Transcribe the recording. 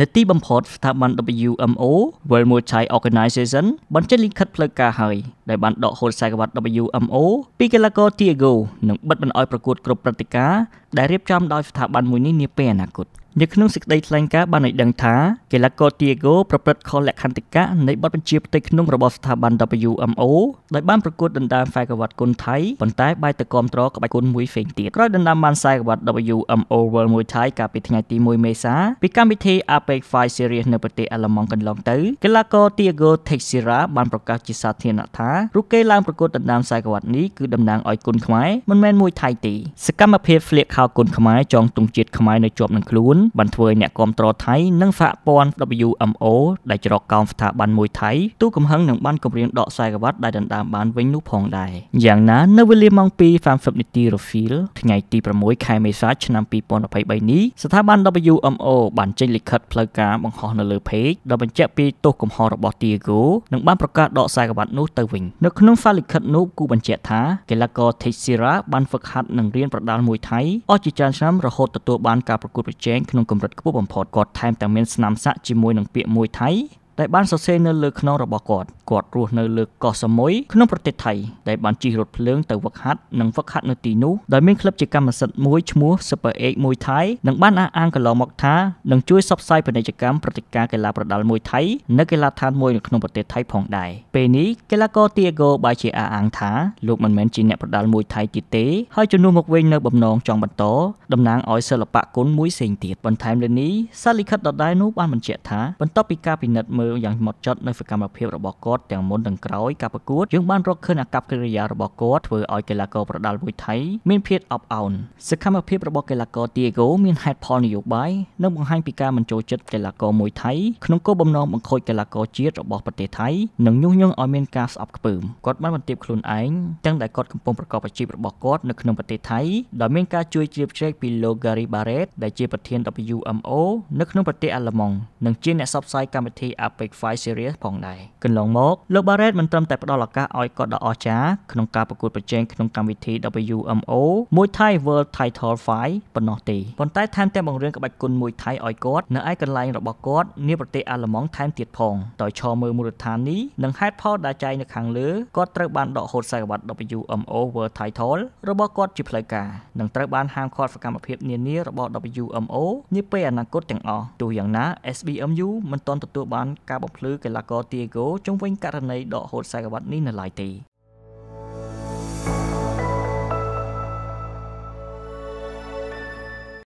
នៅទីបំផុតស្ថាប័ន WMO World Muay Thai Organization បានចេញលិខិតផ្លូវការហើយដែលបានដកហូតខ្សែក្រវ៉ាត់ WMO ពីកីឡាករ Tiago និងបិទមិនអោយប្រកួតគ្រប់ព្រឹត្តិការណ៍ដែលរៀបចំដោយស្ថាប័នមួយនេះនាពេលអនាគត។នៅក្នុងសេចក្តីថ្លែងការណ៍បានឲ្យដឹងថាកីឡាករ Tiago ប្រព្រឹត្តខុសលក្ខន្តិកៈនៃបទបញ្ជាផ្ទៃក្នុងរបស់ស្ថាប័ន WMO ដោយបានប្រកួតដណ្ដើមហ្វែកាវ៉ាត់គុនថៃប៉ុន្តែបែរទៅគាំទ្រក្បាច់គុនមួយផ្សេងទៀតក្រោយដណ្ដើមបានហ្វែកាវ៉ាត់ WMO World Muay Thai កាលពីថ្ងៃទី1មេសាពីកម្មវិធី APEC Fight Series នៅប្រទេសអាល្លឺម៉ង់កន្លងទៅកីឡាករ Tiago Teixeira បានប្រកាសជាសាធារណៈថារូបគេឡើងប្រកួតដណ្ដើមហ្វែកាវ៉ាត់នេះគឺតំណាងឲ្យគុនខ្មែរមិនមែនមួយថៃទេសកម្មភាពស្លៀកខោគុនខ្មែរចងទង់ជាតិខ្មែរនៅជាប់នឹងខ្លួនបានធ្វើឲ្យអ្នកគាំទ្រថៃនិងសហព័ន្ធ WMO ដែលច្រកកោងស្ថាប័នមួយថៃទូកំហឹងនឹងបានគម្រាមដកខ្សែក្រវ៉ាត់ដែលដណ្ដើមបានវិញនោះផងដែរយ៉ាងណានៅវេលាម៉ោង2:30នាទីរសៀលថ្ងៃទី6ខែមេសាឆ្នាំ2023នេះស្ថាប័ន WMO បានចេញលិខិតផ្លូវការបង្ហោះនៅលើ page ដែលបញ្ជាក់ពីទោសកំហុសរបស់ Tiago និងបានប្រកាសដកខ្សែក្រវ៉ាត់នោះទៅវិញនៅក្នុងសារលិខិតនោះគូបញ្ជាក់ថាកីឡាករ Teixeira បានហ្វឹកហាត់និងរៀនប្រដាល់មួយថៃអស់ជាច្រើនឆ្នាំរហូតទទួលបានការប្រកួតប្រជែងក្នុងក្នុងកម្រិតខ្ពស់បំផុតគាត់ថែមទាំងមានស្នាមសាក់ជាមួយនឹងពាក្យមួយថៃដែលបានសរសេរនៅលើខ្នងរបស់គាត់គាត់រស់នៅលើកោះសមុយក្នុងប្រទេសថៃដែលបានជិះរថភ្លើងទៅវឹកហាត់និងវឹកហាត់នៅទីនោះដោយមានក្លឹបជាកម្មសិទ្ធិមួយឈ្មោះ Super 8មួយថៃនិងបានអះអាងកន្លងមកថានឹងជួយសបផ្សាយពាណិជ្ជកម្មព្រឹត្តិការណ៍កីឡាប្រដាល់មួយថៃនៅកីឡាដ្ឋានមួយនៅក្នុងប្រទេសថៃផងដែរពេលនេះកីឡាករ Tiago បាយជាអះអាងថាលោកមិនមែនជាអ្នកប្រដាល់មួយថៃទៀតទេហើយជំនួសមកវិញនៅបំណងចង់បន្តតំណាងឲ្យសិល្បៈគុណមួយផ្សេងទៀតបន្ថែមលើនេះសារលិខិតដដែលនោះបានបញ្ជាក់ថាបន្ទាប់ពីការពិនិត្យមើលយ៉ាងម៉ត់ចត់នៅសកម្មភាពរបស់គាត់ទាំងមុនទាំងក្រោយការប្រកួតយើងបានរកឃើញអាកប្បកិរិយារបស់គាត់ធ្វើឲ្យកីឡាករប្រដាល់មួយថៃមានភាពអបអោនសកម្មភាពរបស់កីឡាករ Diego មានហេតុផលនយោបាយនិងបង្ហាញពីការមិនចូលចិត្តកីឡាករមួយថៃក្នុងគោលបំណងបង្ខូចកីឡាករជាតិរបស់ប្រទេសថៃនិងញុះញង់ឲ្យមានការស្អប់ខ្ពើមគាត់បានបន្ទាបខ្លួនឯងទាំងដែលគាត់កំពុងប្រកបអាជីពរបស់គាត់នៅក្នុងប្រទេសថៃដោយមានការជួយជ្រាបជ្រែកពីលោក Gary Barrett ដែលជាប្រធាន WMO នៅក្នុងប្រទេសអាល្លឺម៉ង់និងជាអ្នកផ្សព្វផ្សាយកម្មវិធី Up Backfire Series ផងដែរកន្លងមកលោក Barrett មិនត្រឹមតែផ្ដល់ឱកាសឲ្យគាត់ដ៏អស្ចារ្យក្នុងការប្រកួតប្រជែងក្នុងកម្មវិធី WMO មួយ Thai World Title Fight ប៉ុណ្ណោះទេប៉ុន្តែថែមទាំងបង្រៀនក្បាច់គុណមួយ Thai ឲ្យគាត់នៅឯកន្លែងរបស់គាត់នាប្រទេសអាល្លឺម៉ង់ថែមទៀតផងដោយឈរមើលមូលដ្ឋាននេះនិងហេតុផលដែលចែងនៅខាងលើគាត់ត្រូវបានដកហូតខ្សែក្រវ៉ាត់ WMO World Title របស់គាត់ជាផ្លូវការនិងត្រូវបានហាមឃាត់សកម្មភាព នានារបស់ WMO នាពេលអនាគតទាំងអស់ទោះយ៉ាងណា SBMU មិនទាន់ទទួលបានការបំភ្លឺកីឡាករ Tiago ជុំវិញករណីដកហូតខ្សែក្រវ៉ាត់នេះនៅឡើយទេ។